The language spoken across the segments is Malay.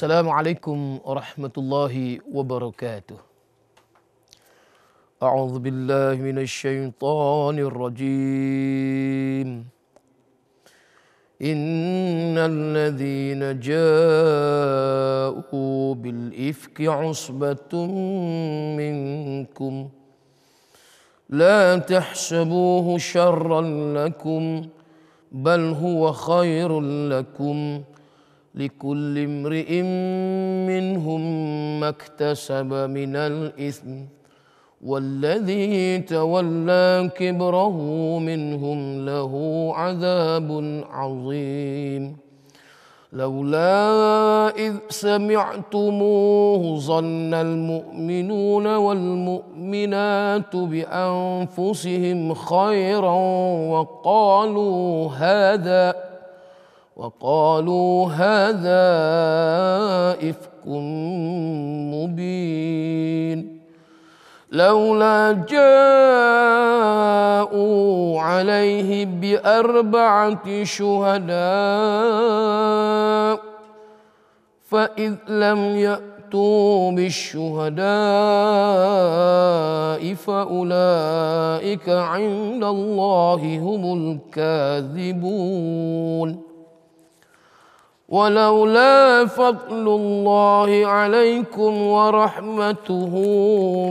السلام عليكم ورحمة الله وبركاته أعوذ بالله من الشيطان الرجيم إن الذين جاءوا بالإفك عصبة منكم لا تحسبوه شرا لكم بل هو خير لكم لكل امرئ منهم ما اكتسب من الإثم والذي تولى كبره منهم له عذاب عظيم لولا إذ سمعتموه ظن المؤمنون والمؤمنات بأنفسهم خيرا وقالوا هذا وقالوا هذا إفك مبين لولا جاءوا عليه بأربعة شهداء فإذ لم يأتوا بالشهداء فأولئك عند الله هم الكاذبون ولولا فضل الله عليكم ورحمته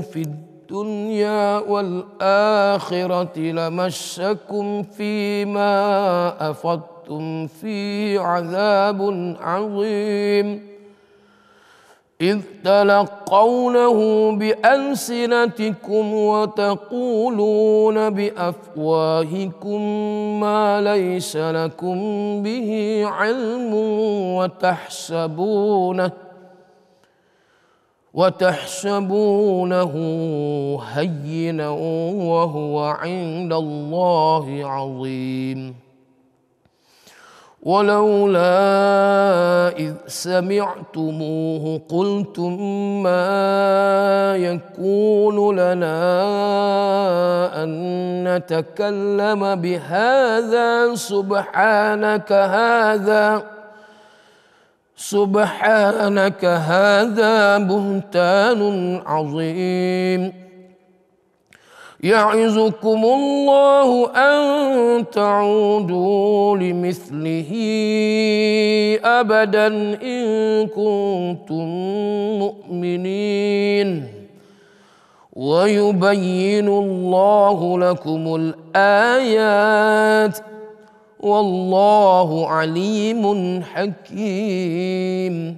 في الدنيا والآخرة لمسكم فيما أفضتم فيه عذاب عظيم إذ تلقونه بألسنتكم وتقولون بأفواهكم ما ليس لكم به علم وتحسبونه وتحسبونه هينا وهو عند الله عظيم ولولا إذ سمعتموه قلتم ما يكون لنا أن نتكلم بهذا سبحانك هذا سبحانك هذا بهتان عظيم يعظكم الله أن تعودوا لمثله أبدا إن كنتم مؤمنين ويبين الله لكم الآيات والله عليم حكيم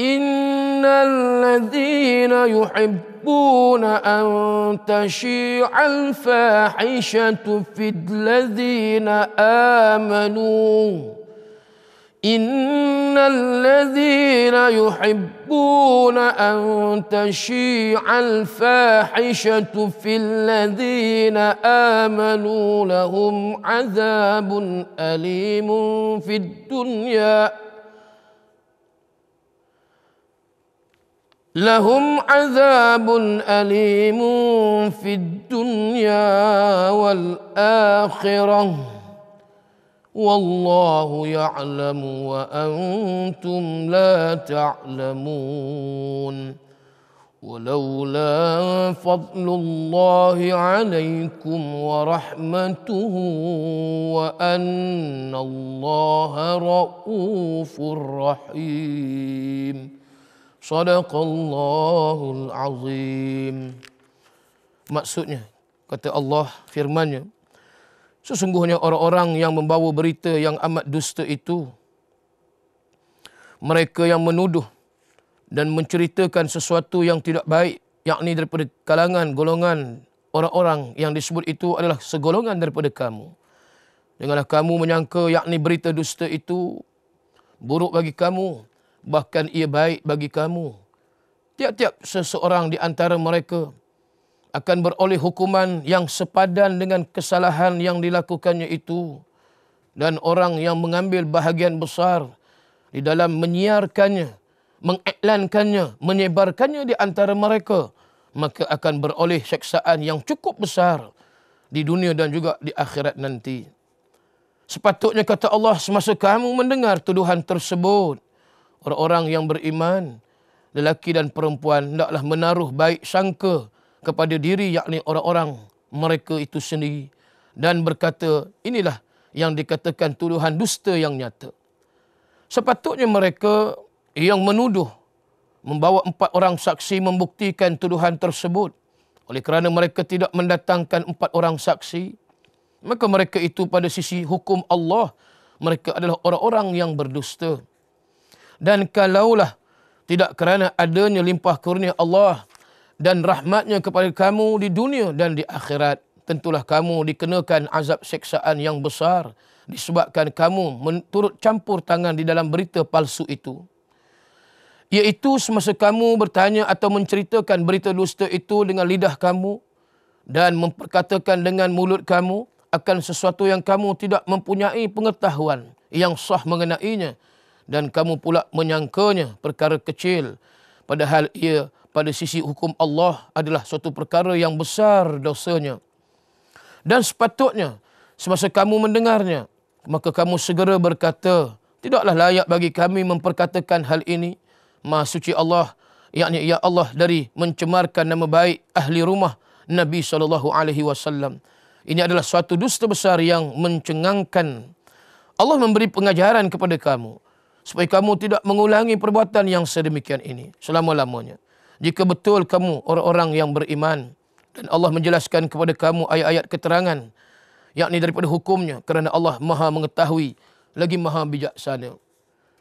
إن الذين يحبون يحبون أن تشيع الفاحشة في الذين آمنوا إن الذين يحبون أن تشيع الفاحشة في الذين آمنوا لهم عذاب أليم في الدنيا لهم عذاب أليم في الدنيا والآخرة والله يعلم وأنتم لا تعلمون ولولا فضل الله عليكم ورحمته وأن الله رؤوف رحيم Sadaqallahul azim. Maksudnya, kata Allah firmannya, sesungguhnya orang-orang yang membawa berita yang amat dusta itu, mereka yang menuduh dan menceritakan sesuatu yang tidak baik, yakni daripada kalangan, golongan, orang-orang yang disebut itu adalah segolongan daripada kamu. denganlah kamu menyangka yakni berita dusta itu buruk bagi kamu bahkan ia baik bagi kamu. Tiap-tiap seseorang di antara mereka akan beroleh hukuman yang sepadan dengan kesalahan yang dilakukannya itu. Dan orang yang mengambil bahagian besar di dalam menyiarkannya, mengiklankannya, menyebarkannya di antara mereka, maka akan beroleh seksaan yang cukup besar di dunia dan juga di akhirat nanti. Sepatutnya kata Allah semasa kamu mendengar tuduhan tersebut, orang-orang yang beriman, lelaki dan perempuan, hendaklah menaruh baik sangka kepada diri, yakni orang-orang mereka itu sendiri. Dan berkata, inilah yang dikatakan tuduhan dusta yang nyata. Sepatutnya mereka yang menuduh, membawa empat orang saksi membuktikan tuduhan tersebut. Oleh kerana mereka tidak mendatangkan empat orang saksi, maka mereka itu pada sisi hukum Allah, mereka adalah orang-orang yang berdusta dan kalaulah tidak kerana adanya limpah kurnia Allah dan rahmatnya kepada kamu di dunia dan di akhirat, tentulah kamu dikenakan azab seksaan yang besar disebabkan kamu turut campur tangan di dalam berita palsu itu. Iaitu semasa kamu bertanya atau menceritakan berita dusta itu dengan lidah kamu dan memperkatakan dengan mulut kamu akan sesuatu yang kamu tidak mempunyai pengetahuan yang sah mengenainya dan kamu pula menyangkanya perkara kecil padahal ia pada sisi hukum Allah adalah suatu perkara yang besar dosanya dan sepatutnya semasa kamu mendengarnya maka kamu segera berkata tidaklah layak bagi kami memperkatakan hal ini maha suci Allah yakni ya Allah dari mencemarkan nama baik ahli rumah Nabi sallallahu alaihi wasallam ini adalah suatu dusta besar yang mencengangkan Allah memberi pengajaran kepada kamu supaya kamu tidak mengulangi perbuatan yang sedemikian ini selama-lamanya. Jika betul kamu orang-orang yang beriman dan Allah menjelaskan kepada kamu ayat-ayat keterangan yakni daripada hukumnya kerana Allah Maha mengetahui lagi Maha bijaksana.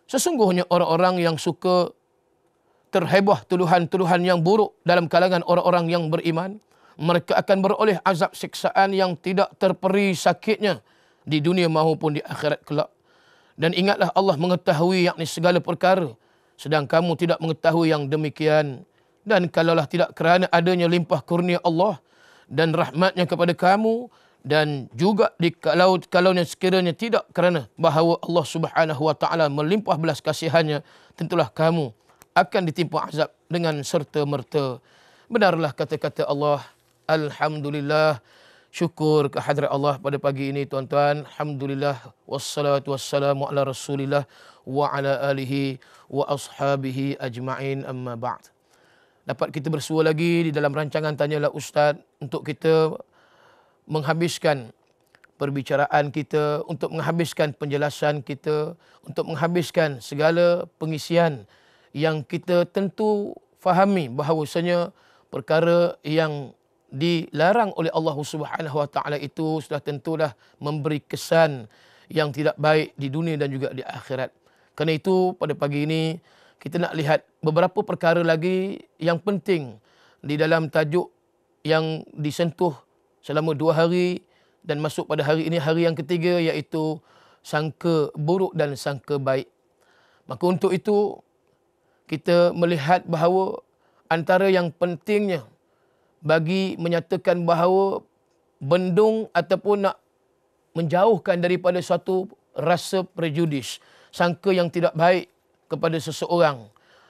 Sesungguhnya orang-orang yang suka terheboh tuduhan-tuduhan yang buruk dalam kalangan orang-orang yang beriman, mereka akan beroleh azab siksaan yang tidak terperi sakitnya di dunia maupun di akhirat kelak. Dan ingatlah Allah mengetahui yakni segala perkara. Sedang kamu tidak mengetahui yang demikian. Dan kalaulah tidak kerana adanya limpah kurnia Allah dan rahmatnya kepada kamu. Dan juga di kalau kalau yang sekiranya tidak kerana bahawa Allah subhanahu wa ta'ala melimpah belas kasihannya. Tentulah kamu akan ditimpa azab dengan serta merta. Benarlah kata-kata Allah. Alhamdulillah. Alhamdulillah syukur ke hadrat Allah pada pagi ini tuan-tuan. Alhamdulillah wassalatu wassalamu ala rasulillah wa ala alihi wa ashabihi ajma'in amma ba'd. Dapat kita bersua lagi di dalam rancangan Tanyalah Ustaz untuk kita menghabiskan perbicaraan kita, untuk menghabiskan penjelasan kita, untuk menghabiskan segala pengisian yang kita tentu fahami bahawasanya perkara yang dilarang oleh Allah Subhanahu wa taala itu sudah tentulah memberi kesan yang tidak baik di dunia dan juga di akhirat. Karena itu pada pagi ini kita nak lihat beberapa perkara lagi yang penting di dalam tajuk yang disentuh selama dua hari dan masuk pada hari ini hari yang ketiga iaitu sangka buruk dan sangka baik. Maka untuk itu kita melihat bahawa antara yang pentingnya bagi menyatakan bahawa bendung ataupun nak menjauhkan daripada suatu rasa prejudis, sangka yang tidak baik kepada seseorang,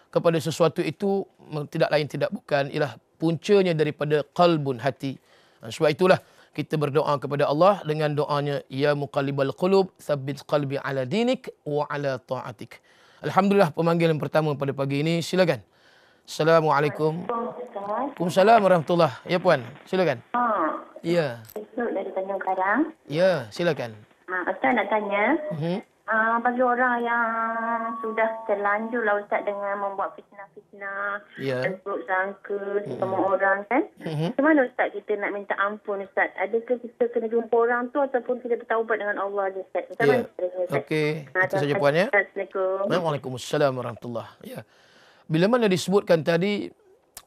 kepada sesuatu itu tidak lain tidak bukan ialah puncanya daripada qalbun hati. Ha, sebab itulah kita berdoa kepada Allah dengan doanya ya muqallibal qulub sabbit qalbi ala dinik wa ala taatik. Alhamdulillah pemanggilan pertama pada pagi ini silakan. Assalamualaikum. Assalamualaikum. Waalaikumsalam warahmatullahi. Ya puan, silakan. Ha. Ya. Esok dari Tanjung Karang. Ya, silakan. Ha, Ustaz nak tanya. Uh-huh. Ha, bagi orang yang sudah terlanjur lah Ustaz dengan membuat fitnah-fitnah. Ya. Teruk sangka uh-huh. orang kan. uh-huh. mana Ustaz kita nak minta ampun Ustaz? Adakah kita kena jumpa orang tu ataupun kita bertawabat dengan Allah je Ustaz? Macam ya. Okey. Ha, Itu saja puan ya. Assalamualaikum. Waalaikumsalam warahmatullahi. Ya. Bila mana disebutkan tadi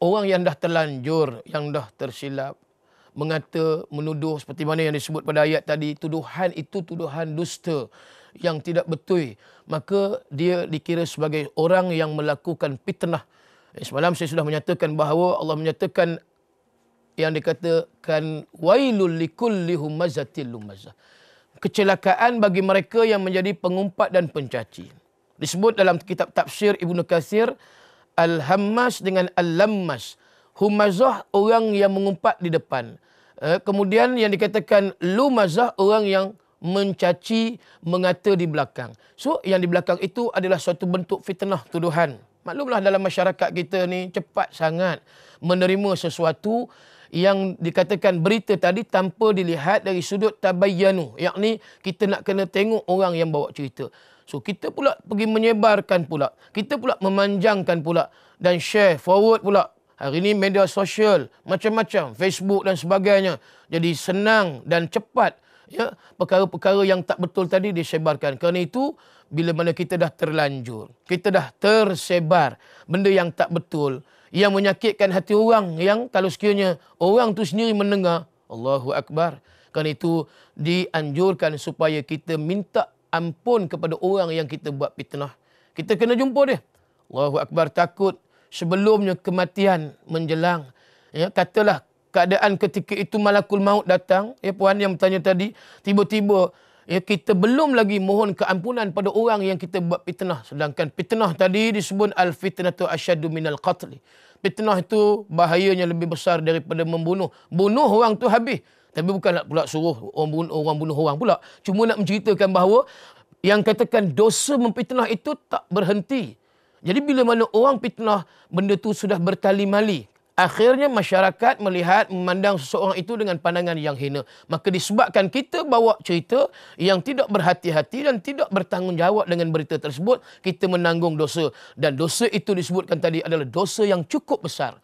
orang yang dah terlanjur, yang dah tersilap, mengata, menuduh seperti mana yang disebut pada ayat tadi, tuduhan itu tuduhan dusta yang tidak betul. Maka dia dikira sebagai orang yang melakukan fitnah. Eh, semalam saya sudah menyatakan bahawa Allah menyatakan yang dikatakan wailul likulli humazatil lumazah. Kecelakaan bagi mereka yang menjadi pengumpat dan pencaci. Disebut dalam kitab tafsir Ibnu Katsir Al-Hammas dengan Al-Lammas. Humazah orang yang mengumpat di depan. Uh, kemudian yang dikatakan Lumazah orang yang mencaci, mengata di belakang. So yang di belakang itu adalah suatu bentuk fitnah tuduhan. Maklumlah dalam masyarakat kita ni cepat sangat menerima sesuatu yang dikatakan berita tadi tanpa dilihat dari sudut tabayyanu. Yang ni kita nak kena tengok orang yang bawa cerita. So kita pula pergi menyebarkan pula. Kita pula memanjangkan pula dan share forward pula. Hari ini media sosial macam-macam, Facebook dan sebagainya. Jadi senang dan cepat ya perkara-perkara yang tak betul tadi disebarkan. Kerana itu bila mana kita dah terlanjur, kita dah tersebar benda yang tak betul yang menyakitkan hati orang yang kalau sekiranya orang tu sendiri mendengar Allahu akbar. Kerana itu dianjurkan supaya kita minta ampun kepada orang yang kita buat fitnah. Kita kena jumpa dia. Allahu Akbar takut sebelumnya kematian menjelang. Ya, katalah keadaan ketika itu malakul maut datang. Ya, puan yang bertanya tadi. Tiba-tiba ya, kita belum lagi mohon keampunan pada orang yang kita buat fitnah. Sedangkan fitnah tadi disebut al-fitnah tu asyadu minal qatli. Fitnah itu bahayanya lebih besar daripada membunuh. Bunuh orang tu habis. Tapi bukan nak pula suruh orang bunuh orang, bunuh orang pula. Cuma nak menceritakan bahawa yang katakan dosa memfitnah itu tak berhenti. Jadi bila mana orang fitnah, benda tu sudah bertali-mali. Akhirnya masyarakat melihat, memandang seseorang itu dengan pandangan yang hina. Maka disebabkan kita bawa cerita yang tidak berhati-hati dan tidak bertanggungjawab dengan berita tersebut, kita menanggung dosa. Dan dosa itu disebutkan tadi adalah dosa yang cukup besar.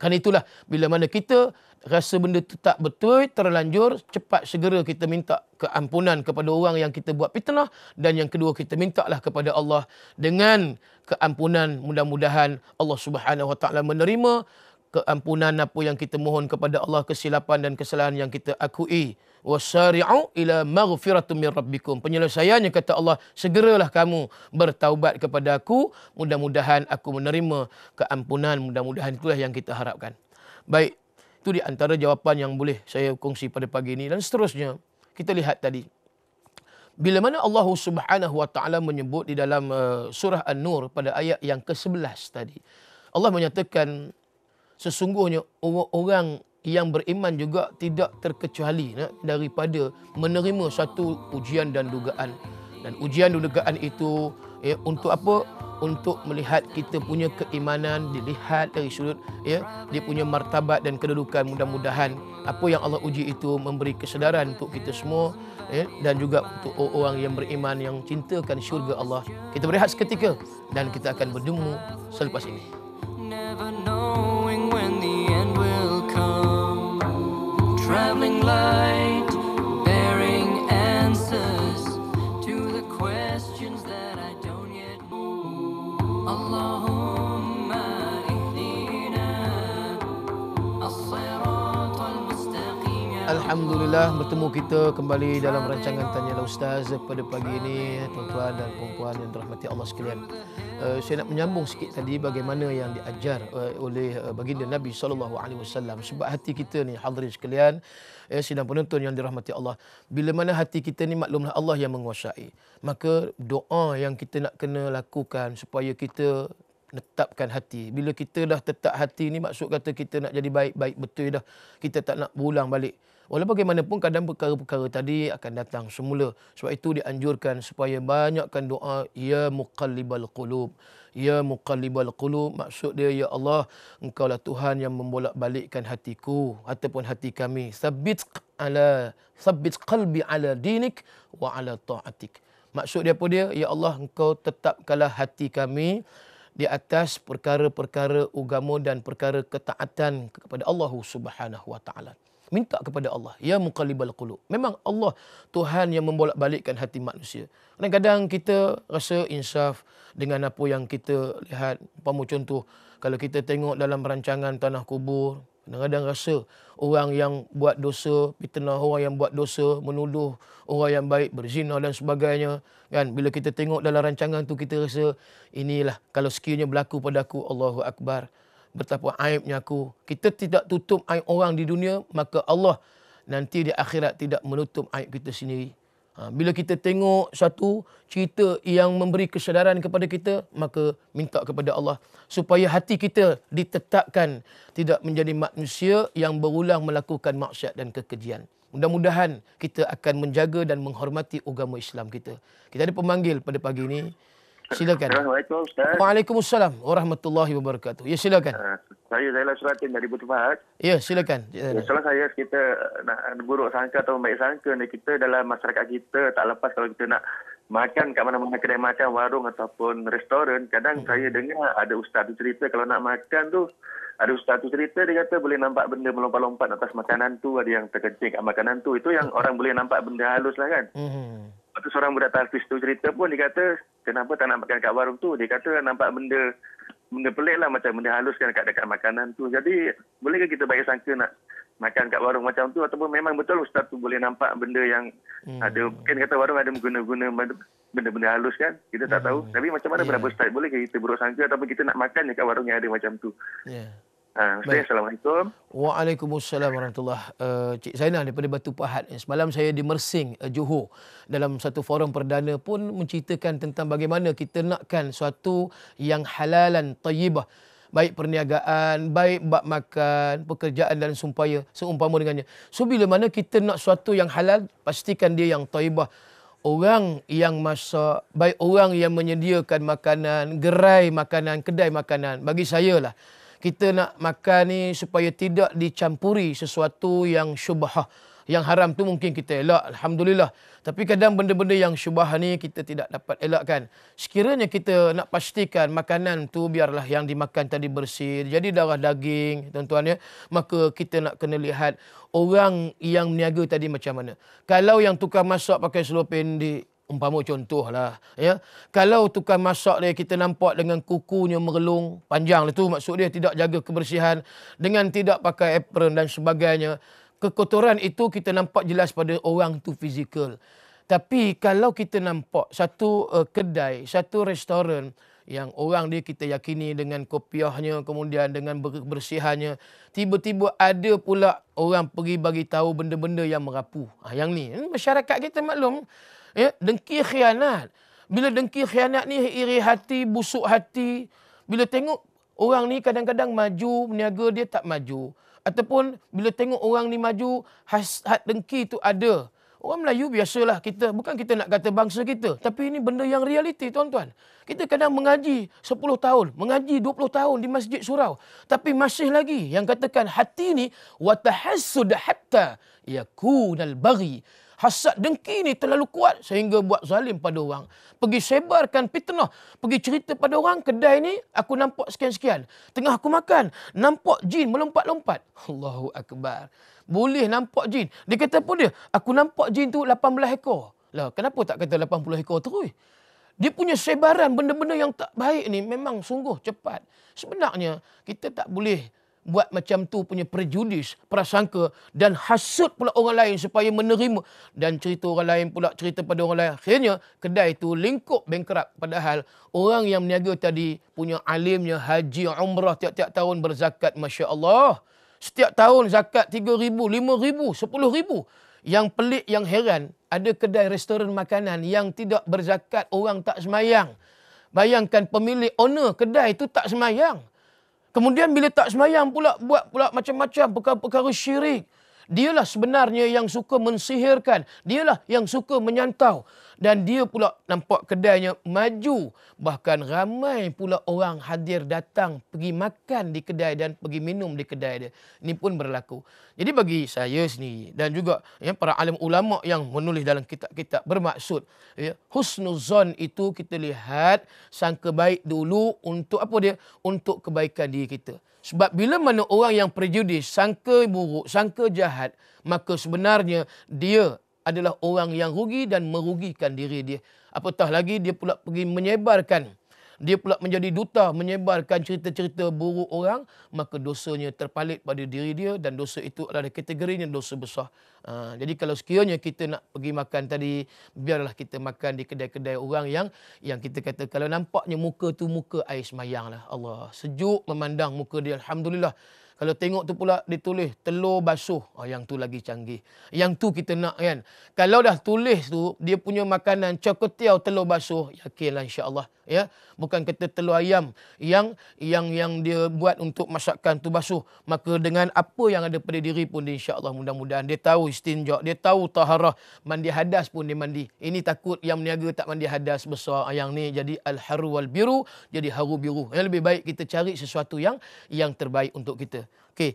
Kerana itulah bila mana kita rasa benda itu tak betul, terlanjur, cepat segera kita minta keampunan kepada orang yang kita buat fitnah. Dan yang kedua kita minta lah kepada Allah dengan keampunan mudah-mudahan Allah subhanahu wa ta'ala menerima keampunan apa yang kita mohon kepada Allah kesilapan dan kesalahan yang kita akui wasari'u ila maghfiratum min rabbikum. Penyelesaiannya kata Allah, segeralah kamu bertaubat kepada aku. Mudah-mudahan aku menerima keampunan. Mudah-mudahan itulah yang kita harapkan. Baik, itu di antara jawapan yang boleh saya kongsi pada pagi ini. Dan seterusnya, kita lihat tadi. Bila mana Allah subhanahu wa ta'ala menyebut di dalam uh, surah An-Nur pada ayat yang ke-11 tadi. Allah menyatakan, sesungguhnya orang yang beriman juga tidak terkecuali ya, daripada menerima satu ujian dan dugaan. Dan ujian dan dugaan itu ya, untuk apa? Untuk melihat kita punya keimanan dilihat dari sudut ya, dia punya martabat dan kedudukan mudah-mudahan. Apa yang Allah uji itu memberi kesedaran untuk kita semua ya, dan juga untuk orang yang beriman yang cintakan syurga Allah. Kita berehat seketika dan kita akan berjumpa selepas ini. traveling light. Alhamdulillah bertemu kita kembali dalam rancangan Tanya Lah Ustaz pada pagi ini eh, tuan-tuan dan puan-puan yang dirahmati Allah sekalian. Uh, saya nak menyambung sikit tadi bagaimana yang diajar uh, oleh uh, baginda Nabi sallallahu alaihi wasallam sebab hati kita ni hadirin sekalian eh, sidang penonton yang dirahmati Allah bila mana hati kita ni maklumlah Allah yang menguasai maka doa yang kita nak kena lakukan supaya kita netapkan hati. Bila kita dah tetap hati ni maksud kata kita nak jadi baik-baik betul dah. Kita tak nak berulang balik. Walaupun bagaimanapun kadang perkara-perkara tadi akan datang semula. Sebab itu dianjurkan supaya banyakkan doa ya muqallibal qulub. Ya muqallibal qulub maksud dia ya Allah engkau lah Tuhan yang membolak-balikkan hatiku ataupun hati kami. Sabit ala sabit qalbi ala dinik wa ala ta'atik. Maksud dia apa dia? Ya Allah engkau tetapkanlah hati kami di atas perkara-perkara agama dan perkara ketaatan kepada Allah Subhanahu wa taala minta kepada Allah ya muqallibal qulub memang Allah Tuhan yang membolak-balikkan hati manusia kadang-kadang kita rasa insaf dengan apa yang kita lihat umpama contoh kalau kita tengok dalam rancangan tanah kubur kadang-kadang rasa orang yang buat dosa fitnah orang yang buat dosa menuduh orang yang baik berzina dan sebagainya kan bila kita tengok dalam rancangan tu kita rasa inilah kalau sekiranya berlaku pada aku Allahu akbar betapa aibnya aku. Kita tidak tutup aib orang di dunia, maka Allah nanti di akhirat tidak menutup aib kita sendiri. Ha, bila kita tengok satu cerita yang memberi kesedaran kepada kita, maka minta kepada Allah supaya hati kita ditetapkan tidak menjadi manusia yang berulang melakukan maksiat dan kekejian. Mudah-mudahan kita akan menjaga dan menghormati agama Islam kita. Kita ada pemanggil pada pagi ini. Silakan. Assalamualaikum Ustaz. Waalaikumsalam warahmatullahi wabarakatuh. Ya silakan. Uh, saya Zainal Suratin dari Butu Fahad. Ya silakan. Ya, salah saya kita nak buruk sangka atau baik sangka ni kita dalam masyarakat kita tak lepas kalau kita nak makan kat mana-mana kedai makan warung ataupun restoran kadang hmm. saya dengar ada ustaz tu cerita kalau nak makan tu ada ustaz tu cerita dia kata boleh nampak benda melompat-lompat atas makanan tu ada yang terkencing kat makanan tu itu yang hmm. orang boleh nampak benda halus lah kan hmm. Lepas tu seorang budak tahfiz tu cerita pun dia kata kenapa tak nak makan kat warung tu. Dia kata nampak benda benda pelik lah macam benda halus kan dekat, dekat makanan tu. Jadi bolehkah kita bayar sangka nak makan kat warung macam tu ataupun memang betul ustaz tu boleh nampak benda yang hmm. ada mungkin kata warung ada guna-guna benda-benda halus kan kita tak hmm. tahu tapi macam mana yeah. berapa ustaz boleh kita berusaha sangka ataupun kita nak makan dekat warung yang ada macam tu yeah. Ha, Assalamualaikum. Waalaikumsalam warahmatullahi wabarakatuh. Eh, uh, Cik Zainal daripada Batu Pahat. Eh, semalam saya di Mersing, uh, Johor. Dalam satu forum perdana pun menceritakan tentang bagaimana kita nakkan suatu yang halalan, tayyibah. Baik perniagaan, baik bak makan, pekerjaan dan sumpaya. Seumpama dengannya. So, bila mana kita nak suatu yang halal, pastikan dia yang tayyibah. Orang yang masak, baik orang yang menyediakan makanan, gerai makanan, kedai makanan. Bagi saya lah kita nak makan ni supaya tidak dicampuri sesuatu yang syubhah. Yang haram tu mungkin kita elak, Alhamdulillah. Tapi kadang benda-benda yang syubah ni kita tidak dapat elakkan. Sekiranya kita nak pastikan makanan tu biarlah yang dimakan tadi bersih. Jadi darah daging, tuan-tuan ya. Maka kita nak kena lihat orang yang meniaga tadi macam mana. Kalau yang tukar masak pakai seluar pendek, umpama lah, ya kalau tukang masak dia kita nampak dengan kukunya merelung panjang itu maksud dia tidak jaga kebersihan dengan tidak pakai apron dan sebagainya kekotoran itu kita nampak jelas pada orang tu fizikal tapi kalau kita nampak satu uh, kedai satu restoran yang orang dia kita yakini dengan kopiahnya kemudian dengan kebersihannya tiba-tiba ada pula orang pergi bagi tahu benda-benda yang merapu Ah yang ni hmm, masyarakat kita maklum ya dengki khianat bila dengki khianat ni iri hati busuk hati bila tengok orang ni kadang-kadang maju berniaga dia tak maju ataupun bila tengok orang ni maju hasad dengki tu ada orang Melayu biasalah kita bukan kita nak kata bangsa kita tapi ini benda yang realiti tuan-tuan kita kadang mengaji 10 tahun mengaji 20 tahun di masjid surau tapi masih lagi yang katakan hati ni watahassud hatta yakunal baghi hasad dengki ni terlalu kuat sehingga buat zalim pada orang. Pergi sebarkan fitnah. Pergi cerita pada orang kedai ni aku nampak sekian-sekian. Tengah aku makan nampak jin melompat-lompat. Allahu Akbar. Boleh nampak jin. Dia kata apa dia? Aku nampak jin tu 18 ekor. Lah kenapa tak kata 80 ekor terus? Dia punya sebaran benda-benda yang tak baik ni memang sungguh cepat. Sebenarnya kita tak boleh buat macam tu punya prejudis, prasangka dan hasut pula orang lain supaya menerima. Dan cerita orang lain pula cerita pada orang lain. Akhirnya kedai tu lingkup bankrupt padahal orang yang meniaga tadi punya alimnya haji umrah tiap-tiap tahun berzakat Masya Allah. Setiap tahun zakat RM3,000, RM5,000, RM10,000. Yang pelik, yang heran, ada kedai restoran makanan yang tidak berzakat, orang tak semayang. Bayangkan pemilik owner kedai itu tak semayang. Kemudian bila tak semayang pula, buat pula macam-macam perkara-perkara syirik dialah sebenarnya yang suka mensihirkan dialah yang suka menyantau dan dia pula nampak kedainya maju bahkan ramai pula orang hadir datang pergi makan di kedai dan pergi minum di kedai dia ini pun berlaku jadi bagi saya sendiri dan juga ya para alim ulama yang menulis dalam kitab-kitab bermaksud ya husnuzon itu kita lihat sangka baik dulu untuk apa dia untuk kebaikan diri kita sebab bila mana orang yang prejudis, sangka buruk, sangka jahat, maka sebenarnya dia adalah orang yang rugi dan merugikan diri dia. Apatah lagi dia pula pergi menyebarkan dia pula menjadi duta menyebarkan cerita-cerita buruk orang maka dosanya terpalit pada diri dia dan dosa itu adalah kategorinya dosa besar ha, jadi kalau sekiranya kita nak pergi makan tadi biarlah kita makan di kedai-kedai orang yang yang kita kata kalau nampaknya muka tu muka ais semayang lah Allah sejuk memandang muka dia Alhamdulillah kalau tengok tu pula ditulis telur basuh. Oh, yang tu lagi canggih. Yang tu kita nak kan. Kalau dah tulis tu dia punya makanan cokotiau telur basuh. Yakinlah insyaAllah. Ya? Bukan kata telur ayam yang yang yang dia buat untuk masakan tu basuh. Maka dengan apa yang ada pada diri pun dia insyaAllah mudah-mudahan. Dia tahu istinja, dia tahu taharah. Mandi hadas pun dia mandi. Ini takut yang meniaga tak mandi hadas besar. Ah, yang ni jadi al-haru wal-biru. Jadi haru biru. Yang lebih baik kita cari sesuatu yang yang terbaik untuk kita. Okey.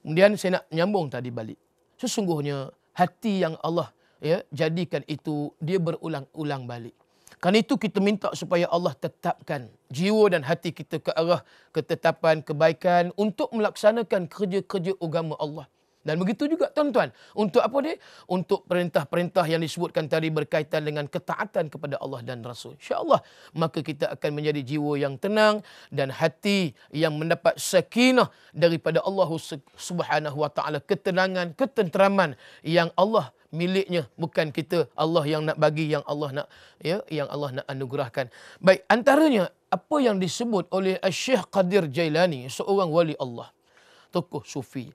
Kemudian saya nak menyambung tadi balik. Sesungguhnya hati yang Allah ya, jadikan itu dia berulang-ulang balik. Kan itu kita minta supaya Allah tetapkan jiwa dan hati kita ke arah ketetapan kebaikan untuk melaksanakan kerja-kerja agama Allah. Dan begitu juga tuan-tuan. Untuk apa dia? Untuk perintah-perintah yang disebutkan tadi berkaitan dengan ketaatan kepada Allah dan Rasul. InsyaAllah. Maka kita akan menjadi jiwa yang tenang dan hati yang mendapat sakinah daripada Allah subhanahu wa Ketenangan, ketenteraman yang Allah miliknya bukan kita Allah yang nak bagi yang Allah nak ya yang Allah nak anugerahkan. Baik, antaranya apa yang disebut oleh Syeikh Qadir Jailani seorang wali Allah tokoh sufi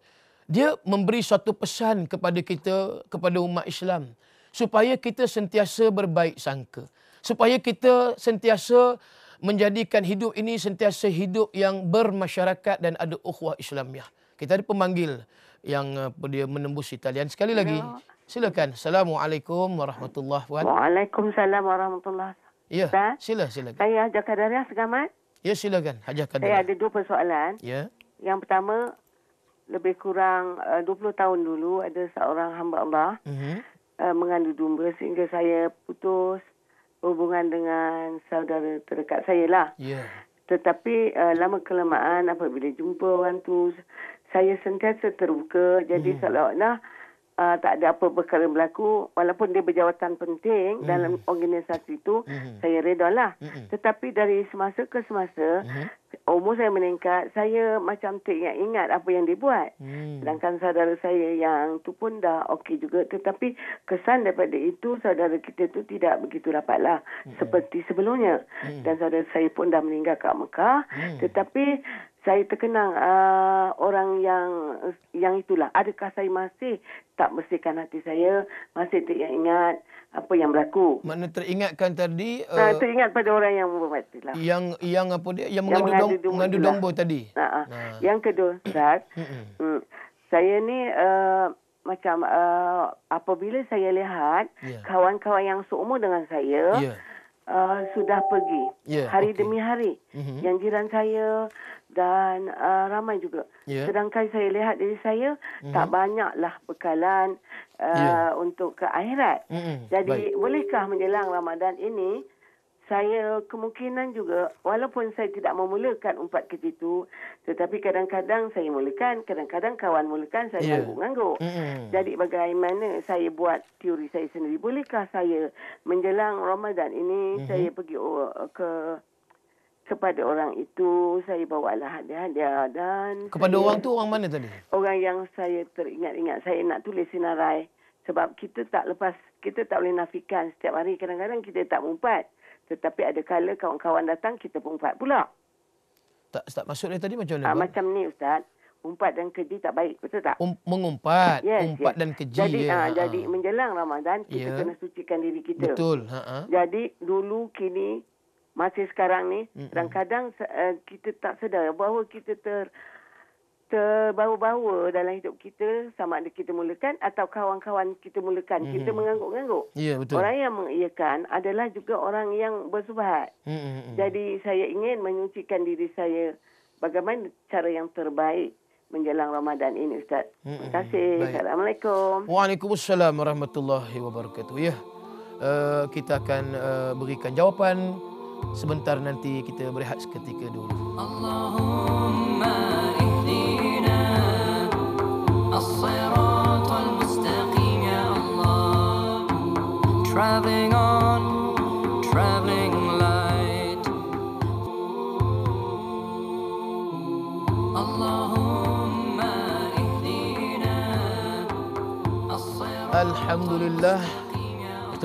dia memberi suatu pesan kepada kita, kepada umat Islam. Supaya kita sentiasa berbaik sangka. Supaya kita sentiasa menjadikan hidup ini sentiasa hidup yang bermasyarakat dan ada ukhwah Islamiah. Kita ada pemanggil yang uh, dia menembus talian. Sekali lagi, silakan. Assalamualaikum warahmatullahi wabarakatuh. Waalaikumsalam warahmatullahi wabarakatuh. Ya, sila, sila. Saya Hajar Kadariah, segamat Ya, silakan. Hajar Kadariah. Saya ada dua persoalan. Ya. Yang pertama, lebih kurang eh, uh, 20 tahun dulu ada seorang hamba Allah mm-hmm. uh, eh, mengandung dumba sehingga saya putus hubungan dengan saudara terdekat saya lah. Yeah. Tetapi uh, lama kelamaan apabila jumpa orang tu saya sentiasa terbuka jadi mm-hmm. seolah-olah uh, tak ada apa perkara berlaku walaupun dia berjawatan penting mm. dalam organisasi itu mm. saya redah lah mm. tetapi dari semasa ke semasa mm. umur saya meningkat saya macam tak ingat apa yang dia buat mm. sedangkan saudara saya yang tu pun dah okey juga tetapi kesan daripada itu saudara kita tu tidak begitu dapatlah mm. seperti sebelumnya mm. dan saudara saya pun dah meninggal kat Mekah mm. tetapi saya terkenang uh, orang yang yang itulah. Adakah saya masih tak bersihkan hati saya, masih tak ingat apa yang berlaku? Mana teringatkan tadi? Uh, nah, eh, teringat pada orang yang mati lah. Yang yang apa dia? Yang, yang mengadu, mengadu, dong, mengadu dombo tadi. Ah, ah. Yang kedua, Ustaz. hmm, saya ni uh, macam uh, apabila saya lihat yeah. kawan-kawan yang seumur dengan saya yeah. Ya. uh, sudah pergi yeah, hari okay. demi hari mm-hmm. yang jiran saya dan uh, ramai juga. Yeah. Sedangkan saya lihat diri saya mm-hmm. tak banyaklah bekalan uh, yeah. untuk ke akhirat. Mm-hmm. Jadi Baik. bolehkah menjelang Ramadan ini saya kemungkinan juga walaupun saya tidak memulakan umpat ke situ tetapi kadang-kadang saya mulakan, kadang-kadang kawan mulakan, saya ya. mengangguk-angguk. Mm-hmm. Jadi bagaimana saya buat teori saya sendiri? Bolehkah saya menjelang Ramadan ini mm-hmm. saya pergi oh, ke kepada orang itu saya bawa lah hadiah-hadiah dan kepada saya, orang tu orang mana tadi orang yang saya teringat-ingat saya nak tulis senarai sebab kita tak lepas kita tak boleh nafikan setiap hari kadang-kadang kita tak mumpat tetapi ada kala kawan-kawan datang kita pun mumpat pula tak tak maksud dia tadi macam mana ha, macam ni ustaz umpat dan keji tak baik betul tak um, mengumpat yes, umpat yes. dan keji jadi ya. ha, jadi ah. menjelang Ramadan kita yeah. kena sucikan diri kita betul ha, ha. jadi dulu kini masih sekarang ni mm-hmm. kadang-kadang uh, kita tak sedar bahawa kita ter terbawa-bawa dalam hidup kita sama ada kita mulakan atau kawan-kawan kita mulakan mm-hmm. kita mengangguk-angguk. yeah, ya, Orang yang mengiyakan adalah juga orang yang bersubhat. Mm-hmm. Jadi saya ingin menyucikan diri saya bagaimana cara yang terbaik menjelang Ramadan ini Ustaz. Terima kasih. Baik. Assalamualaikum. Waalaikumsalam warahmatullahi wabarakatuh. Ya. Uh, kita akan uh, berikan jawapan Sebentar nanti kita berehat seketika dulu. Allahumma ihdina as-siratal mustaqim ya Allah. Traveling on, traveling light. Allahumma ihdina as-siratal mustaqim ya Alhamdulillah.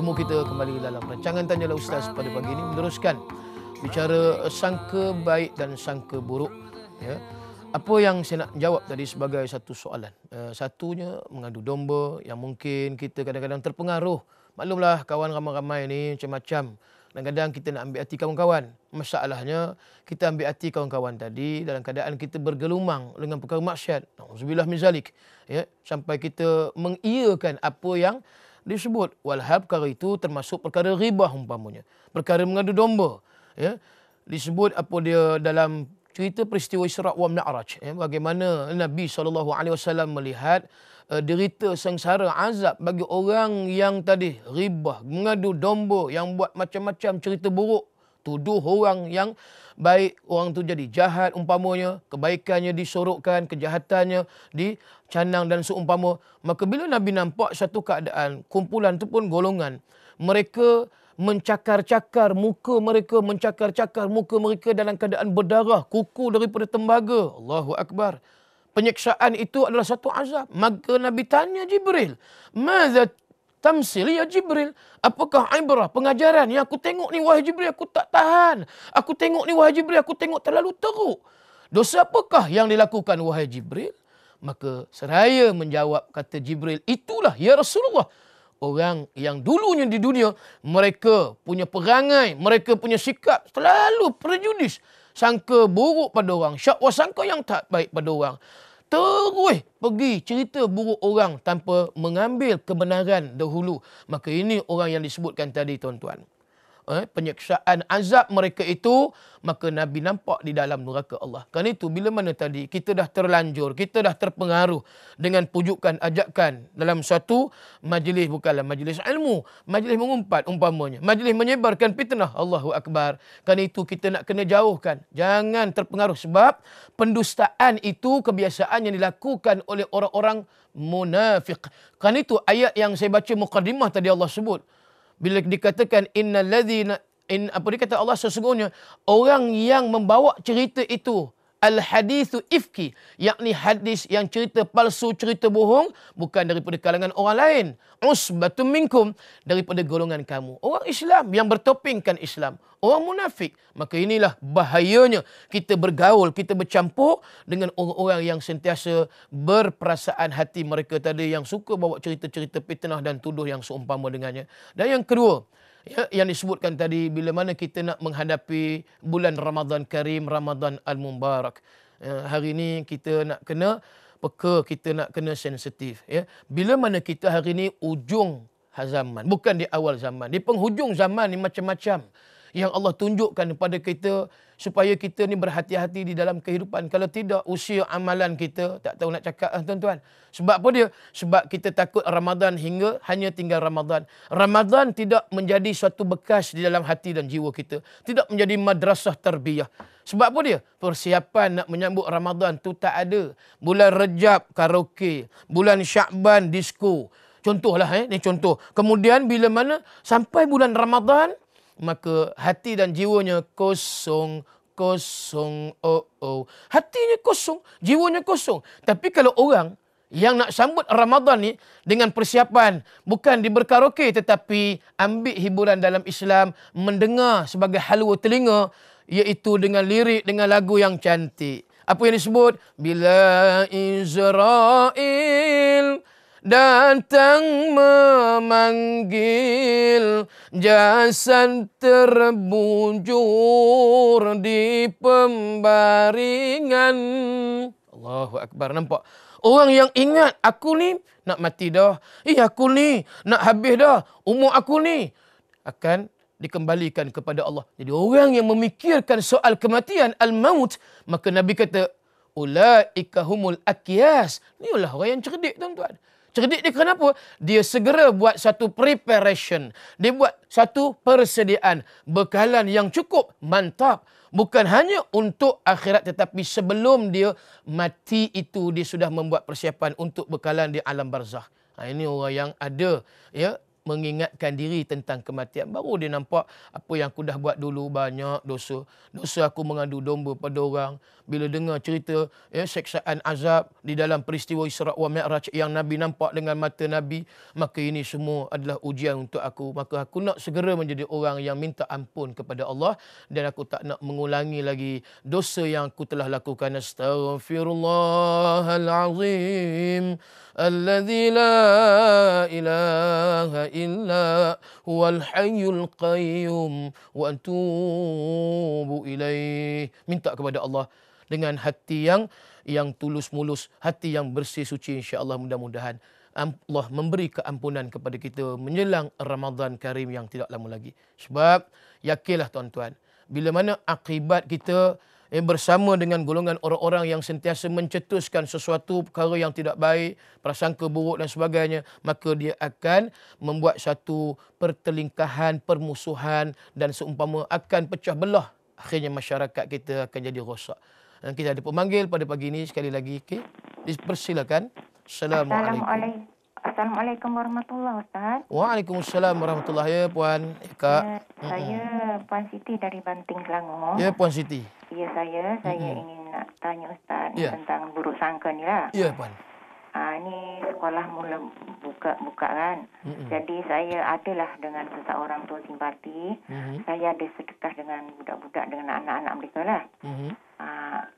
bertemu kita kembali dalam rancangan Tanyalah Ustaz pada pagi ini meneruskan bicara eh, sangka baik dan sangka buruk. Ya. Apa yang saya nak jawab tadi sebagai satu soalan? Uh, satunya mengadu domba yang mungkin kita kadang-kadang terpengaruh. Maklumlah kawan ramai-ramai ini macam-macam. Kadang-kadang kita nak ambil hati kawan-kawan. Masalahnya kita ambil hati kawan-kawan tadi dalam keadaan kita bergelumang dengan perkara maksiat. Nauzubillah min Ya, sampai kita mengiyakan apa yang disebut walhab perkara itu termasuk perkara ribah umpamanya perkara mengadu domba ya disebut apa dia dalam cerita peristiwa Isra wa Mi'raj ya bagaimana Nabi sallallahu alaihi wasallam melihat uh, derita sengsara azab bagi orang yang tadi ribah mengadu domba yang buat macam-macam cerita buruk tuduh orang yang baik orang tu jadi jahat umpamanya, kebaikannya disorokkan, kejahatannya dicanang dan seumpama. Maka bila Nabi nampak satu keadaan, kumpulan tu pun golongan. Mereka mencakar-cakar muka mereka, mencakar-cakar muka mereka dalam keadaan berdarah, kuku daripada tembaga. Allahu Akbar. Penyeksaan itu adalah satu azab. Maka Nabi tanya Jibril, Mazat Tamsil ya Jibril. Apakah ibrah pengajaran yang aku tengok ni wahai Jibril aku tak tahan. Aku tengok ni wahai Jibril aku tengok terlalu teruk. Dosa apakah yang dilakukan wahai Jibril? Maka seraya menjawab kata Jibril itulah ya Rasulullah. Orang yang dulunya di dunia mereka punya perangai, mereka punya sikap terlalu prejudis. Sangka buruk pada orang, syakwa sangka yang tak baik pada orang terus pergi cerita buruk orang tanpa mengambil kebenaran dahulu. Maka ini orang yang disebutkan tadi tuan-tuan eh, penyeksaan azab mereka itu, maka Nabi nampak di dalam neraka Allah. Kerana itu, bila mana tadi kita dah terlanjur, kita dah terpengaruh dengan pujukan, ajakan dalam satu majlis, bukanlah majlis ilmu, majlis mengumpat umpamanya, majlis menyebarkan fitnah, Allahu Akbar. Kerana itu, kita nak kena jauhkan. Jangan terpengaruh sebab pendustaan itu kebiasaan yang dilakukan oleh orang-orang munafik. Kerana itu, ayat yang saya baca mukadimah tadi Allah sebut, bila dikatakan innal ladzina in apa dikata Allah sesungguhnya orang yang membawa cerita itu Al-hadithu ifki. Yakni hadis yang cerita palsu, cerita bohong. Bukan daripada kalangan orang lain. Usbatum minkum. Daripada golongan kamu. Orang Islam yang bertopingkan Islam. Orang munafik. Maka inilah bahayanya. Kita bergaul, kita bercampur. Dengan orang-orang yang sentiasa berperasaan hati mereka tadi. Yang suka bawa cerita-cerita fitnah dan tuduh yang seumpama dengannya. Dan yang kedua ya, yang disebutkan tadi bila mana kita nak menghadapi bulan Ramadan Karim, Ramadan Al-Mubarak. Ya, hari ini kita nak kena peka, kita nak kena sensitif. Ya. Bila mana kita hari ini ujung zaman, bukan di awal zaman. Di penghujung zaman ni macam-macam yang Allah tunjukkan kepada kita supaya kita ni berhati-hati di dalam kehidupan. Kalau tidak usia amalan kita tak tahu nak cakap lah tuan-tuan. Sebab apa dia? Sebab kita takut Ramadan hingga hanya tinggal Ramadan. Ramadan tidak menjadi suatu bekas di dalam hati dan jiwa kita. Tidak menjadi madrasah terbiah. Sebab apa dia? Persiapan nak menyambut Ramadan tu tak ada. Bulan Rejab karaoke, bulan Syakban disko. Contohlah eh, ni contoh. Kemudian bila mana sampai bulan Ramadan, maka hati dan jiwanya kosong kosong oh oh hatinya kosong jiwanya kosong tapi kalau orang yang nak sambut Ramadan ni dengan persiapan bukan di berkaraoke tetapi ambil hiburan dalam Islam mendengar sebagai halwa telinga iaitu dengan lirik dengan lagu yang cantik apa yang disebut bila Israel datang memanggil jasad terbujur di pembaringan. Allahu Akbar nampak. Orang yang ingat aku ni nak mati dah. Eh aku ni nak habis dah. Umur aku ni akan dikembalikan kepada Allah. Jadi orang yang memikirkan soal kematian al-maut maka Nabi kata ulaika humul akyas. Ni orang yang cerdik tuan-tuan. Cerdik dia kenapa? Dia segera buat satu preparation. Dia buat satu persediaan. Bekalan yang cukup mantap. Bukan hanya untuk akhirat tetapi sebelum dia mati itu dia sudah membuat persiapan untuk bekalan di alam barzah. Ha, ini orang yang ada ya, mengingatkan diri tentang kematian. Baru dia nampak apa yang aku dah buat dulu banyak dosa. Dosa aku mengadu domba pada orang. Bila dengar cerita ya, eh, seksaan azab di dalam peristiwa Isra' wa Mi'raj yang Nabi nampak dengan mata Nabi. Maka ini semua adalah ujian untuk aku. Maka aku nak segera menjadi orang yang minta ampun kepada Allah. Dan aku tak nak mengulangi lagi dosa yang aku telah lakukan. Astaghfirullahalazim. Alladhi la ilaha إلا هو الحي القيوم وأتوب إليه minta kepada Allah dengan hati yang yang tulus mulus hati yang bersih suci Insya Allah mudah-mudahan Allah memberi keampunan kepada kita menjelang Ramadhan Karim yang tidak lama lagi. Sebab yakinlah tuan-tuan, bila mana akibat kita eh, bersama dengan golongan orang-orang yang sentiasa mencetuskan sesuatu perkara yang tidak baik, prasangka buruk dan sebagainya, maka dia akan membuat satu pertelingkahan, permusuhan dan seumpama akan pecah belah. Akhirnya masyarakat kita akan jadi rosak. Dan kita ada pemanggil pada pagi ini sekali lagi. Okay? Dipersilakan. Assalamualaikum. Assalamualaikum. Assalamualaikum warahmatullahi wabarakatuh. Waalaikumsalam warahmatullahi wabarakatuh. Ya, Puan eh, kak. Ya, saya Puan Siti dari Banting, Selangor. Ya, Puan Siti. Ya, saya. Saya mm-hmm. ingin nak tanya Ustaz ya. tentang buruk sangka ni lah. Ya, Puan. Ha, ni sekolah mula buka-buka kan. Mm-hmm. Jadi, saya adalah dengan seseorang tua simpati. Mm-hmm. Saya ada sedekah dengan budak-budak, dengan anak-anak mereka lah. Mm-hmm. Ha,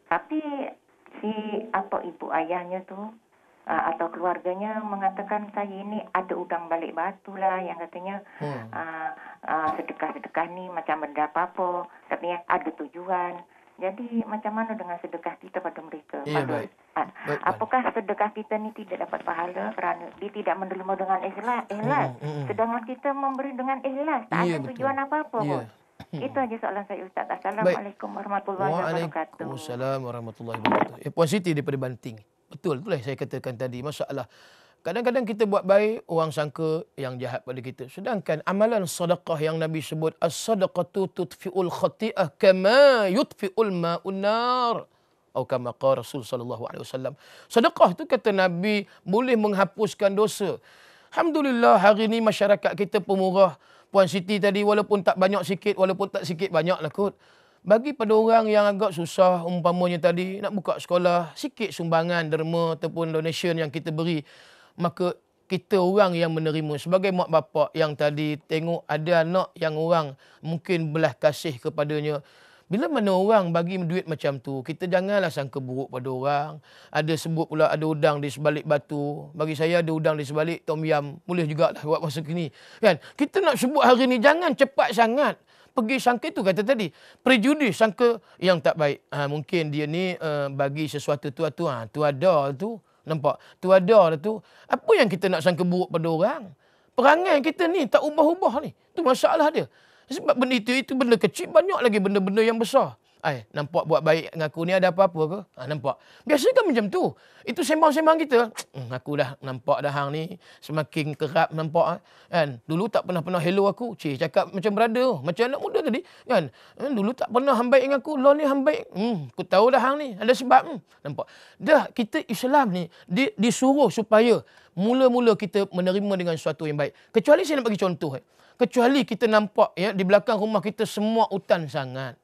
tapi, si apa ibu ayahnya tu uh, atau keluarganya mengatakan saya ini ada udang balik batu lah yang katanya hmm. Ah, ah, sedekah-sedekah hmm. uh, uh, ni macam benda apa-apa. Katanya ada tujuan. Jadi macam mana dengan sedekah kita pada mereka? Ya, yeah, baik. Baik, Apakah baik. sedekah kita ni tidak dapat pahala kerana dia tidak menerima dengan ikhlas? Hmm, ikhlas. Mm, mm, mm. Sedangkan kita memberi dengan ikhlas. Tak yeah, ada tujuan apa-apa. Yeah. Itu aja soalan saya Ustaz. Assalamualaikum warahmatullahi wabarakatuh. Waalaikumsalam warahmatullahi wabarakatuh. Ya, Puan daripada Banting betul itulah saya katakan tadi masalah kadang-kadang kita buat baik orang sangka yang jahat pada kita sedangkan amalan sedekah yang nabi sebut as-sadaqatu tudfiul khati'ah kama yudfiul ma'un nar atau kama qala rasul sallallahu alaihi wasallam sedekah tu kata nabi boleh menghapuskan dosa alhamdulillah hari ini masyarakat kita pemurah puan siti tadi walaupun tak banyak sikit walaupun tak sikit banyaklah kot bagi pada orang yang agak susah umpamanya tadi nak buka sekolah sikit sumbangan derma ataupun donation yang kita beri maka kita orang yang menerima sebagai mak bapak yang tadi tengok ada anak yang orang mungkin belah kasih kepadanya bila mana orang bagi duit macam tu, kita janganlah sangka buruk pada orang. Ada sebut pula ada udang di sebalik batu. Bagi saya ada udang di sebalik tom yam. Boleh juga lah buat masa kini. Kan? Kita nak sebut hari ni, jangan cepat sangat pergi sangka itu kata tadi. Prejudis sangka yang tak baik. Ha, mungkin dia ni uh, bagi sesuatu tu tu ha, tu ada tu nampak. Tu ada lah tu. Apa yang kita nak sangka buruk pada orang? Perangai kita ni tak ubah-ubah ni. Tu masalah dia. Sebab benda itu itu benda kecil banyak lagi benda-benda yang besar. Ay, nampak buat baik dengan aku ni ada apa-apa ke? Ha, nampak. biasanya kan macam tu. Itu sembang-sembang kita. Hmm, aku dah nampak dah hang ni semakin kerap nampak. Ah. Kan? Dulu tak pernah-pernah hello aku. Cik cakap macam brother. Macam anak muda tadi. Kan? Eh, dulu tak pernah hang baik dengan aku. Lo ni hang baik. Hmm, aku tahu dah hang ni. Ada sebab. Hmm. Nampak. Dah kita Islam ni di, disuruh supaya mula-mula kita menerima dengan sesuatu yang baik. Kecuali saya nak bagi contoh. Eh. Kecuali kita nampak ya di belakang rumah kita semua hutan sangat.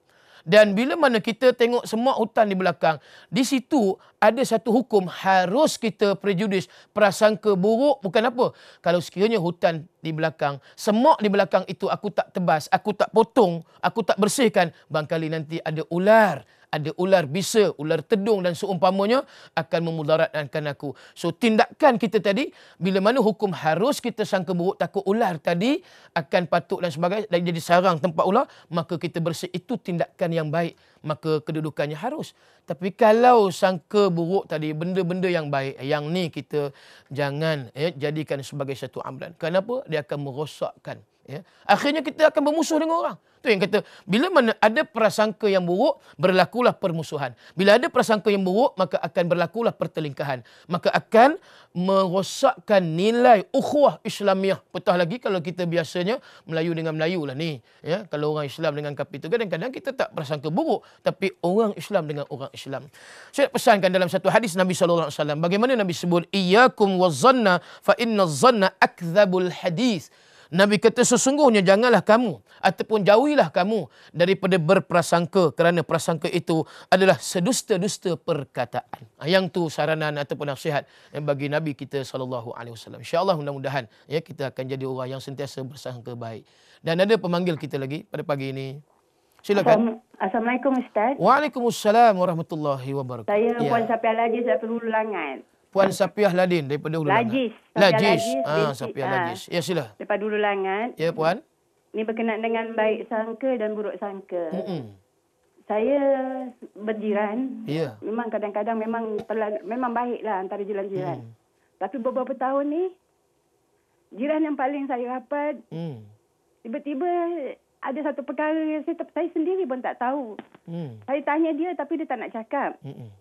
Dan bila mana kita tengok semua hutan di belakang, di situ ada satu hukum harus kita prejudis prasangka buruk bukan apa. Kalau sekiranya hutan di belakang, semua di belakang itu aku tak tebas, aku tak potong, aku tak bersihkan, bangkali nanti ada ular ada ular bisa, ular tedung dan seumpamanya akan memudaratkan aku. So tindakan kita tadi bila mana hukum harus kita sangka buruk takut ular tadi akan patuk dan sebagainya dan jadi sarang tempat ular, maka kita bersih itu tindakan yang baik. Maka kedudukannya harus. Tapi kalau sangka buruk tadi benda-benda yang baik yang ni kita jangan ya, jadikan sebagai satu amalan. Kenapa? Dia akan merosakkan ya. Akhirnya kita akan bermusuh dengan orang. Tu yang kata bila mana ada prasangka yang buruk berlakulah permusuhan. Bila ada prasangka yang buruk maka akan berlakulah pertelingkahan. Maka akan merosakkan nilai ukhuwah Islamiah. Petah lagi kalau kita biasanya Melayu dengan Melayu lah ni. Ya, kalau orang Islam dengan kafir tu kadang-kadang kita tak prasangka buruk tapi orang Islam dengan orang Islam. Saya nak pesankan dalam satu hadis Nabi sallallahu alaihi wasallam bagaimana Nabi sebut iyyakum wazanna fa inna zanna akdzabul hadis. Nabi kata sesungguhnya janganlah kamu ataupun jauhilah kamu daripada berprasangka kerana prasangka itu adalah sedusta-dusta perkataan. Ah, yang tu saranan ataupun nasihat yang bagi Nabi kita sallallahu alaihi wasallam. Insya-Allah mudah-mudahan ya kita akan jadi orang yang sentiasa bersangka baik. Dan ada pemanggil kita lagi pada pagi ini. Silakan. Assalamualaikum Ustaz. Waalaikumsalam warahmatullahi wabarakatuh. Saya ya. Puan Sapi Alaji, saya perlu ulangan. Puan Sapiah Ladin daripada Hulu Langat. Lajis. Lajis. Ah, Sapiah ah. Lajis. Ya, sila. Daripada Hulu Langat. Ya, Puan. Ini berkenaan dengan baik sangka dan buruk sangka. Mm -mm. Saya berjiran. Ya. Yeah. Memang kadang-kadang memang telah, memang baiklah antara jiran-jiran. Mm. Tapi beberapa tahun ni, jiran yang paling saya rapat, mm. tiba-tiba mm. ada satu perkara yang saya, saya sendiri pun tak tahu. Mm. Saya tanya dia tapi dia tak nak cakap. Mm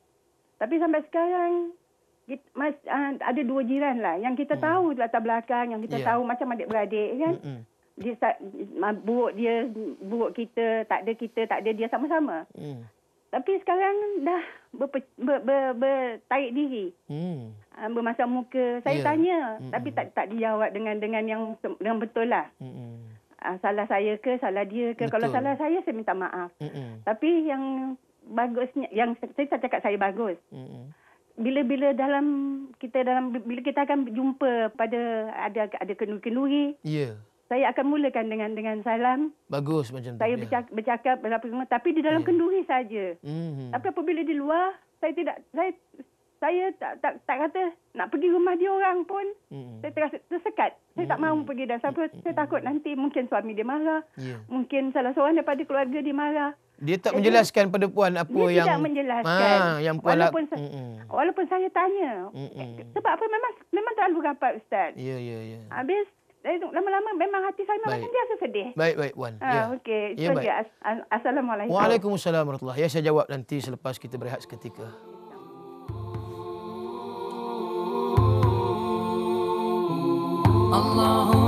Tapi sampai sekarang, mas, uh, ada dua jiran lah yang kita mm. tahu latar belakang yang kita yeah. tahu macam adik beradik kan Mm-mm. dia tak buruk dia buruk kita tak ada kita tak ada dia sama-sama mm. tapi sekarang dah berpe, ber, ber, bertarik diri mm. uh, ah, bermasam muka saya yeah. tanya Mm-mm. tapi tak tak dijawab dengan dengan yang dengan betul lah uh, salah saya ke salah dia ke betul. kalau salah saya saya minta maaf Mm-mm. tapi yang bagusnya yang saya tak cakap saya bagus Mm-mm bila-bila dalam kita dalam bila kita akan jumpa pada ada ada kenduri-kenduri. Ya. Yeah. Saya akan mulakan dengan dengan salam. Bagus macam tu. Saya ya. bercakap bercakap apa tapi di dalam yeah. kenduri saja. Mm-hmm. Tapi apabila di luar saya tidak saya saya tak tak tak kata nak pergi rumah dia orang pun mm-hmm. saya terasa tersekat. Saya mm-hmm. tak mahu mhm. pergi dan sampai mm-hmm. saya mhm. takut nanti mungkin suami dia marah. Yeah. Mungkin salah seorang daripada keluarga dia marah. Dia tak Jadi, menjelaskan pada puan apa dia yang... Dia tidak menjelaskan. Ha, yang puan walaupun, lak... sa- walaupun saya tanya. Mm-mm. Eh, sebab apa memang memang terlalu rapat Ustaz. Ya, ya, ya. Habis eh, lama-lama memang hati saya memang baik. biasa sedih. Baik, baik Wan. Ha, ah, ya. Okey. Ya, baik. As- as- Assalamualaikum. Waalaikumsalam warahmatullahi Ya, saya jawab nanti selepas kita berehat seketika. Allahumma.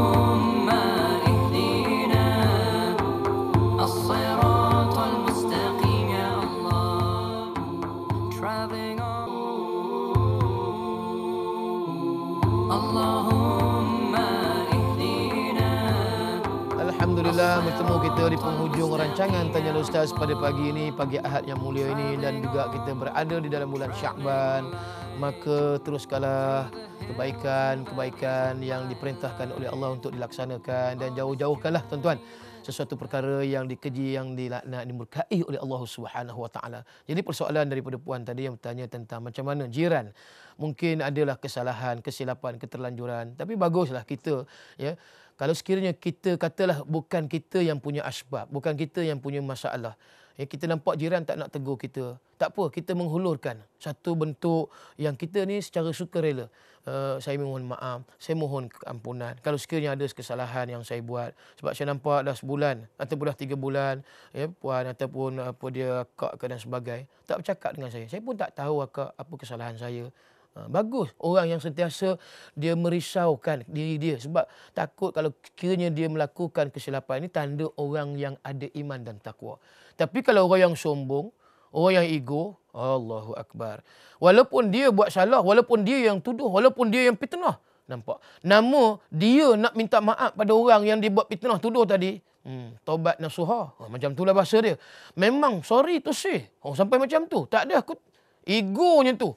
Alhamdulillah bertemu kita di penghujung rancangan Tanya Ustaz pada pagi ini, pagi Ahad yang mulia ini dan juga kita berada di dalam bulan Syakban. Maka teruskanlah kebaikan-kebaikan yang diperintahkan oleh Allah untuk dilaksanakan dan jauh-jauhkanlah tuan-tuan sesuatu perkara yang dikeji yang dilaknat dimurkai oleh Allah Subhanahu Wa Taala. Jadi persoalan daripada puan tadi yang bertanya tentang macam mana jiran mungkin adalah kesalahan, kesilapan, keterlanjuran. Tapi baguslah kita ya kalau sekiranya kita katalah bukan kita yang punya asbab, bukan kita yang punya masalah. Ya, kita nampak jiran tak nak tegur kita. Tak apa, kita menghulurkan satu bentuk yang kita ni secara sukarela. Uh, saya mohon maaf, saya mohon keampunan. Kalau sekiranya ada kesalahan yang saya buat. Sebab saya nampak dah sebulan ataupun dah tiga bulan. Ya, puan ataupun apa dia akak dan sebagainya. Tak bercakap dengan saya. Saya pun tak tahu akak apa kesalahan saya. Ah, bagus orang yang sentiasa dia merisaukan diri dia sebab takut kalau kiranya dia melakukan kesilapan ini tanda orang yang ada iman dan takwa. Tapi kalau orang yang sombong, orang yang ego, Allahu akbar. Walaupun dia buat salah, walaupun dia yang tuduh, walaupun dia yang fitnah, nampak. Nama dia nak minta maaf pada orang yang dia buat fitnah tuduh tadi. Hmm, tobat nasuha. Oh, ah, macam itulah bahasa dia. Memang sorry tu sih. Oh, sampai macam tu. Tak ada aku egonya tu.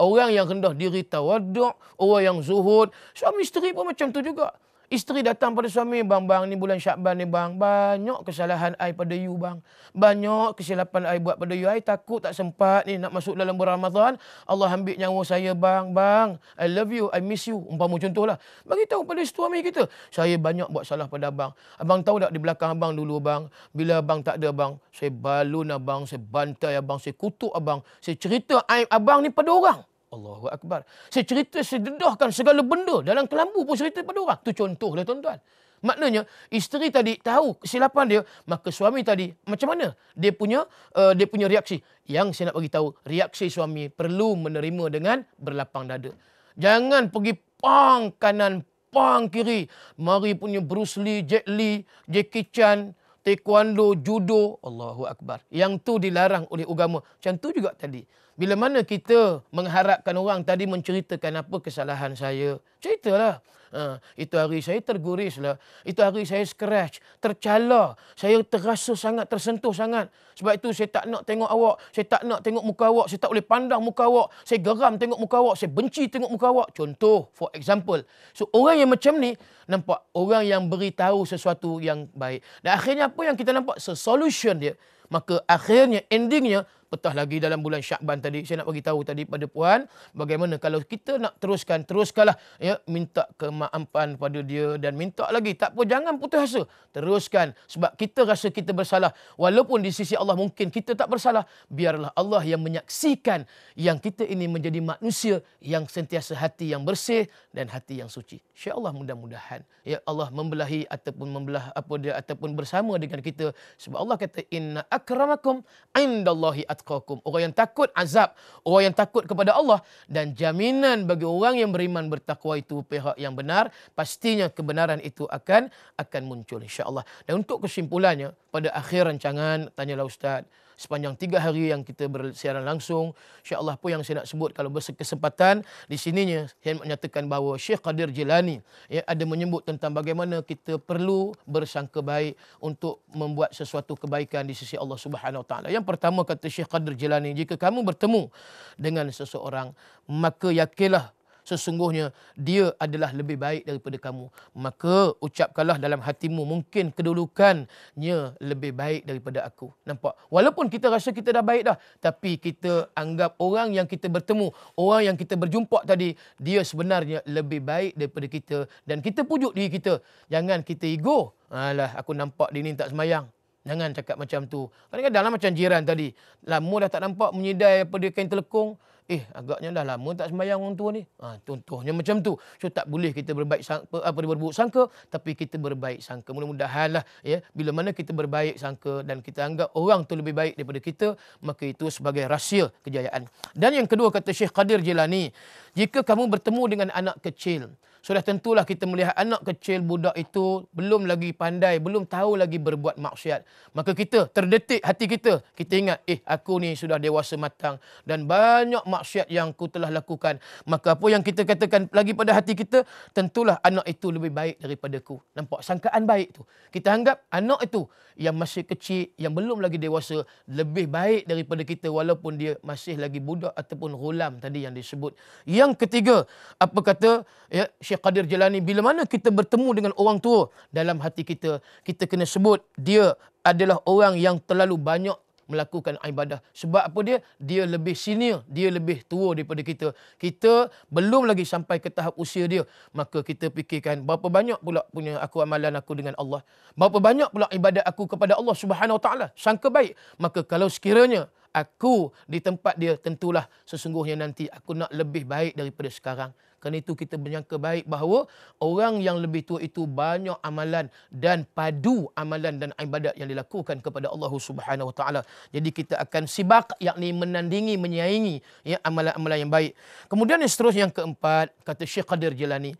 Orang yang rendah diri tawaduk, orang yang zuhud. Suami isteri pun macam tu juga. Isteri datang pada suami, bang, bang, ni bulan Syakban ni, bang. Banyak kesalahan I pada you, bang. Banyak kesilapan I buat pada you. I takut tak sempat ni nak masuk dalam bulan Ramadan. Allah ambil nyawa saya, bang, bang. I love you, I miss you. Umpamu contohlah. Bagi tahu pada suami kita, saya banyak buat salah pada abang. Abang tahu tak di belakang abang dulu, bang. Bila abang tak ada, bang. Saya balun abang, saya bantai abang, saya kutuk abang. Saya cerita I, abang ni pada orang. Allahu Akbar. Saya cerita, saya dedahkan segala benda dalam kelambu pun cerita pada orang. Itu contoh lah tuan-tuan. Maknanya isteri tadi tahu silapan dia, maka suami tadi macam mana dia punya uh, dia punya reaksi. Yang saya nak bagi tahu, reaksi suami perlu menerima dengan berlapang dada. Jangan pergi pang kanan, pang kiri. Mari punya Bruce Lee, Jet Li, Jackie Chan, taekwondo, judo, Allahu Akbar. Yang tu dilarang oleh agama. Macam tu juga tadi. Bila mana kita mengharapkan orang tadi menceritakan apa kesalahan saya. Ceritalah. Ha, itu hari saya terguris lah, Itu hari saya scratch, tercala. Saya terasa sangat tersentuh sangat. Sebab itu saya tak nak tengok awak, saya tak nak tengok muka awak, saya tak boleh pandang muka awak. Saya geram tengok muka awak, saya benci tengok muka awak. Contoh, for example. So orang yang macam ni nampak orang yang beritahu sesuatu yang baik. Dan akhirnya apa yang kita nampak? So, solution dia maka akhirnya endingnya petah lagi dalam bulan Syakban tadi saya nak bagi tahu tadi pada puan bagaimana kalau kita nak teruskan teruskanlah ya minta kemaafan pada dia dan minta lagi tak apa jangan putus asa teruskan sebab kita rasa kita bersalah walaupun di sisi Allah mungkin kita tak bersalah biarlah Allah yang menyaksikan yang kita ini menjadi manusia yang sentiasa hati yang bersih dan hati yang suci insyaallah mudah-mudahan ya Allah membelahi ataupun membelah apa dia ataupun bersama dengan kita sebab Allah kata inna akramakum indallahi atqakum. Orang yang takut azab, orang yang takut kepada Allah dan jaminan bagi orang yang beriman bertakwa itu pihak yang benar, pastinya kebenaran itu akan akan muncul insya-Allah. Dan untuk kesimpulannya, pada akhir rancangan tanyalah ustaz sepanjang tiga hari yang kita bersiaran langsung insyaallah apa yang saya nak sebut kalau berkesempatan di sininya saya menyatakan bahawa Syekh Qadir Jilani ya, ada menyebut tentang bagaimana kita perlu bersangka baik untuk membuat sesuatu kebaikan di sisi Allah Subhanahu Wa Taala yang pertama kata Syekh Qadir Jilani jika kamu bertemu dengan seseorang maka yakinlah sesungguhnya dia adalah lebih baik daripada kamu. Maka ucapkanlah dalam hatimu mungkin kedudukannya lebih baik daripada aku. Nampak? Walaupun kita rasa kita dah baik dah. Tapi kita anggap orang yang kita bertemu, orang yang kita berjumpa tadi, dia sebenarnya lebih baik daripada kita. Dan kita pujuk diri kita. Jangan kita ego. Alah, aku nampak dia ni tak semayang. Jangan cakap macam tu. Kadang-kadang lah macam jiran tadi. Lama dah tak nampak menyidai apa dia kain telekong eh agaknya dah lama tak sembahyang orang tua ni. Ha, contohnya macam tu. So tak boleh kita berbaik sangka, apa berburuk sangka tapi kita berbaik sangka. Mudah-mudahan lah ya bila mana kita berbaik sangka dan kita anggap orang tu lebih baik daripada kita maka itu sebagai rahsia kejayaan. Dan yang kedua kata Syekh Qadir Jilani, jika kamu bertemu dengan anak kecil sudah tentulah kita melihat anak kecil budak itu belum lagi pandai, belum tahu lagi berbuat maksiat. Maka kita terdetik hati kita. Kita ingat, eh aku ni sudah dewasa matang dan banyak maksiat yang aku telah lakukan. Maka apa yang kita katakan lagi pada hati kita, tentulah anak itu lebih baik daripada ku. Nampak sangkaan baik tu. Kita anggap anak itu yang masih kecil, yang belum lagi dewasa, lebih baik daripada kita walaupun dia masih lagi budak ataupun gulam tadi yang disebut. Yang ketiga, apa kata ya, Syekh Syekh Qadir Jelani bila mana kita bertemu dengan orang tua dalam hati kita kita kena sebut dia adalah orang yang terlalu banyak melakukan ibadah sebab apa dia dia lebih senior dia lebih tua daripada kita kita belum lagi sampai ke tahap usia dia maka kita fikirkan berapa banyak pula punya aku amalan aku dengan Allah berapa banyak pula ibadah aku kepada Allah Subhanahu Wa taala sangka baik maka kalau sekiranya aku di tempat dia tentulah sesungguhnya nanti aku nak lebih baik daripada sekarang kerana itu kita menyangka baik bahawa orang yang lebih tua itu banyak amalan dan padu amalan dan ibadat yang dilakukan kepada Allah Subhanahu Wa Taala. Jadi kita akan sibak yakni menandingi menyaingi ya amalan-amalan yang baik. Kemudian yang seterusnya yang keempat kata Syekh Qadir Jilani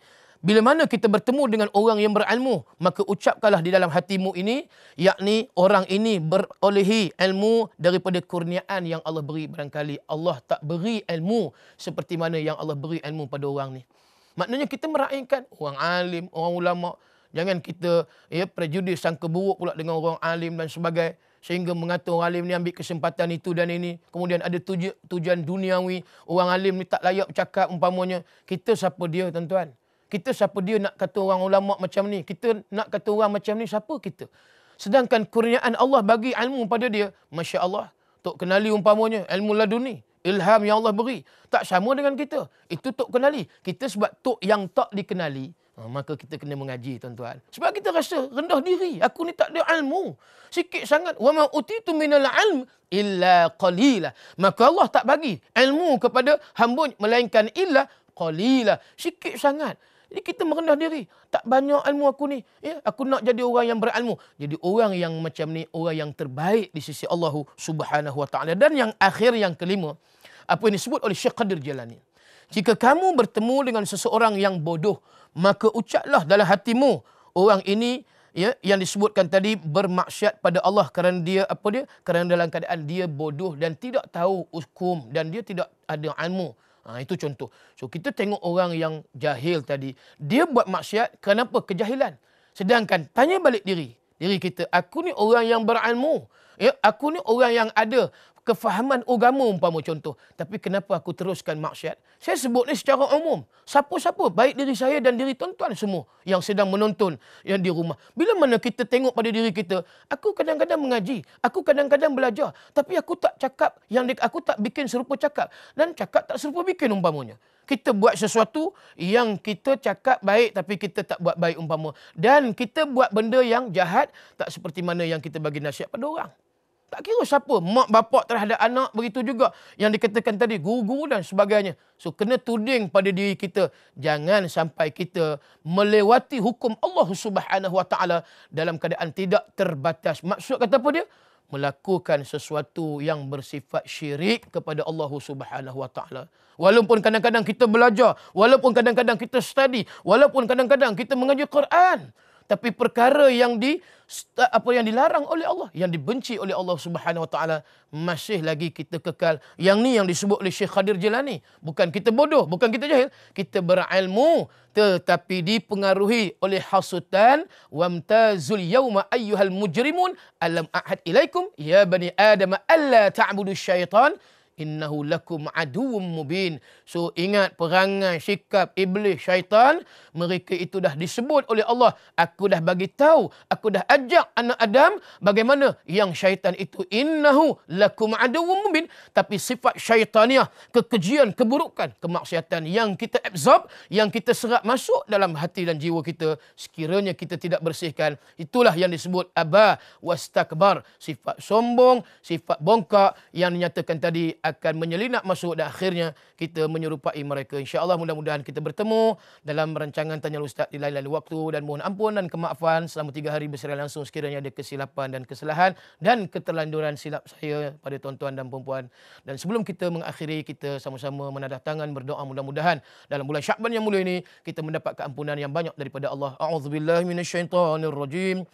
bila mana kita bertemu dengan orang yang berilmu, maka ucapkanlah di dalam hatimu ini, yakni orang ini berolehi ilmu daripada kurniaan yang Allah beri barangkali. Allah tak beri ilmu seperti mana yang Allah beri ilmu pada orang ni. Maknanya kita meraihkan orang alim, orang ulama. Jangan kita ya, prejudis sangka buruk pula dengan orang alim dan sebagainya. Sehingga mengatur orang alim ni ambil kesempatan itu dan ini. Kemudian ada tujuan, tujuan duniawi. Orang alim ni tak layak bercakap umpamanya. Kita siapa dia tuan-tuan? Kita siapa dia nak kata orang ulama macam ni? Kita nak kata orang macam ni siapa kita? Sedangkan kurniaan Allah bagi ilmu pada dia, Masya Allah, Tok kenali umpamanya, ilmu laduni, ilham yang Allah beri. Tak sama dengan kita. Itu Tok kenali. Kita sebab Tok yang tak dikenali, ha, maka kita kena mengaji tuan-tuan. Sebab kita rasa rendah diri. Aku ni tak ada ilmu. Sikit sangat. Wa ma'utitu minal ilm illa qalila. Maka Allah tak bagi ilmu kepada hamba melainkan illa qalila. Sikit sangat. Ini eh, kita merendah diri. Tak banyak ilmu aku ni. Ya, aku nak jadi orang yang berilmu. Jadi orang yang macam ni, orang yang terbaik di sisi Allah Subhanahu Wa Taala. Dan yang akhir yang kelima, apa yang disebut oleh Syekh Qadir Jalani. Jika kamu bertemu dengan seseorang yang bodoh, maka ucaplah dalam hatimu orang ini ya yang disebutkan tadi bermaksiat pada Allah kerana dia apa dia kerana dalam keadaan dia bodoh dan tidak tahu hukum dan dia tidak ada ilmu. Ha, itu contoh. So kita tengok orang yang jahil tadi. Dia buat maksiat kenapa? Kejahilan. Sedangkan tanya balik diri. Diri kita. Aku ni orang yang berilmu. Ya, aku ni orang yang ada kefahaman agama umpama contoh. Tapi kenapa aku teruskan maksyiat? Saya sebut ini secara umum. Siapa-siapa, baik diri saya dan diri tuan-tuan semua yang sedang menonton yang di rumah. Bila mana kita tengok pada diri kita, aku kadang-kadang mengaji, aku kadang-kadang belajar. Tapi aku tak cakap, yang aku tak bikin serupa cakap. Dan cakap tak serupa bikin umpamanya. Kita buat sesuatu yang kita cakap baik tapi kita tak buat baik umpama. Dan kita buat benda yang jahat tak seperti mana yang kita bagi nasihat pada orang. Tak kira siapa, mak bapak terhadap anak begitu juga. Yang dikatakan tadi, guru dan sebagainya. So, kena tuding pada diri kita. Jangan sampai kita melewati hukum Allah Subhanahu Wa Taala dalam keadaan tidak terbatas. Maksud kata apa dia? melakukan sesuatu yang bersifat syirik kepada Allah Subhanahu Wa Taala. Walaupun kadang-kadang kita belajar, walaupun kadang-kadang kita study, walaupun kadang-kadang kita mengaji Quran, tapi perkara yang di apa yang dilarang oleh Allah yang dibenci oleh Allah Subhanahu Wa Taala masih lagi kita kekal yang ni yang disebut oleh Syekh Khadir Jilani bukan kita bodoh bukan kita jahil kita berilmu tetapi dipengaruhi oleh hasutan wamtazul yauma ayyuhal mujrimun alam ahad ilaikum ya bani adam alla ta'budu syaitan innahu lakum aduwwum mubin so ingat perangai sikap iblis syaitan mereka itu dah disebut oleh Allah aku dah bagi tahu aku dah ajak anak adam bagaimana yang syaitan itu innahu lakum aduwwum mubin tapi sifat syaitaniah kekejian keburukan kemaksiatan yang kita absorb yang kita serap masuk dalam hati dan jiwa kita sekiranya kita tidak bersihkan itulah yang disebut aba wastakbar sifat sombong sifat bongkak yang dinyatakan tadi akan menyelinap masuk dan akhirnya kita menyerupai mereka. InsyaAllah mudah-mudahan kita bertemu dalam rancangan Tanya Ustaz di lain-lain waktu dan mohon ampun dan kemaafan selama tiga hari berserai langsung sekiranya ada kesilapan dan kesalahan dan keterlanduran silap saya pada tuan-tuan dan perempuan. Dan sebelum kita mengakhiri, kita sama-sama menadah tangan berdoa mudah-mudahan dalam bulan Syakban yang mulia ini kita mendapat keampunan yang banyak daripada Allah. A'udzubillahiminasyaitanirrojim.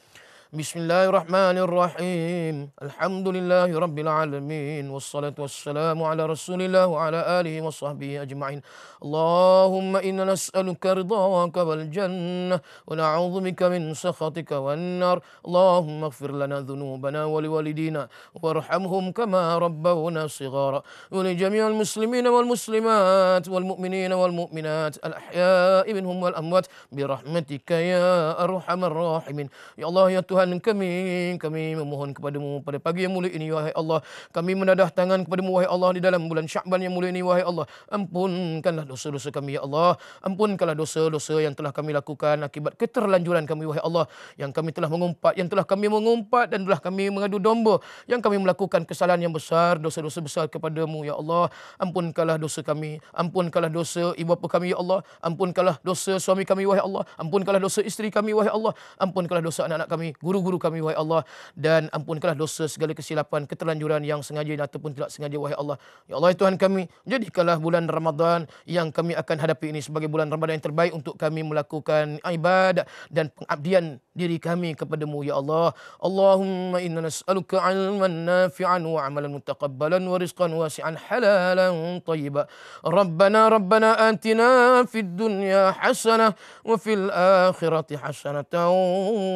بسم الله الرحمن الرحيم الحمد لله رب العالمين والصلاة والسلام على رسول الله وعلى آله وصحبه أجمعين اللهم إنا نسألك رضاك والجنة ونعوذ بك من سخطك والنار اللهم اغفر لنا ذنوبنا ولوالدينا وارحمهم كما ربونا صغارا ولجميع المسلمين والمسلمات والمؤمنين والمؤمنات الأحياء منهم والأموات برحمتك يا أرحم الراحمين يا الله يا Tuhan kami, kami memohon kepadamu pada pagi yang mulia ini, wahai Allah. Kami menadah tangan kepadamu, wahai Allah, di dalam bulan Syakban yang mulia ini, wahai Allah. Ampunkanlah dosa-dosa kami, ya Allah. Ampunkanlah dosa-dosa yang telah kami lakukan akibat keterlanjuran kami, wahai Allah. Yang kami telah mengumpat, yang telah kami mengumpat dan telah kami mengadu domba. Yang kami melakukan kesalahan yang besar, dosa-dosa besar kepadamu, ya Allah. Ampunkanlah dosa kami. Ampunkanlah dosa ibu bapa kami, ya Allah. Ampunkanlah dosa suami kami, wahai Allah. Ampunkanlah dosa isteri kami, wahai Allah. Ampunkanlah dosa anak-anak kami, guru-guru kami wahai Allah dan ampunkanlah dosa segala kesilapan keterlanjuran yang sengaja ataupun tidak sengaja wahai Allah. Ya Allah ya Tuhan kami, jadikanlah bulan Ramadan yang kami akan hadapi ini sebagai bulan Ramadan yang terbaik untuk kami melakukan ibadah dan pengabdian diri kami kepadamu ya Allah. Allahumma inna nas'aluka ilman nafi'an wa amalan mutaqabbalan wa rizqan wasi'an halalan tayyiban. Rabbana rabbana antina fi dunya hasanah وفي الاخره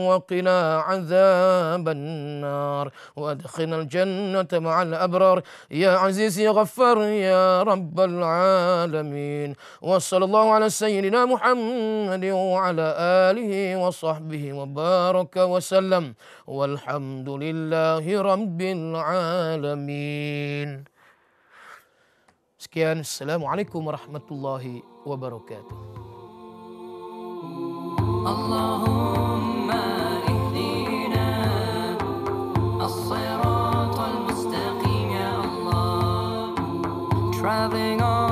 wa qina عذاب النار وأدخلنا الجنة مع الأبرار يا عزيز يا غفار يا رب العالمين وصلى الله على سيدنا محمد وعلى آله وصحبه وبارك وسلم والحمد لله رب العالمين عليكم ورحمة الله وبركاته Allah. driving on.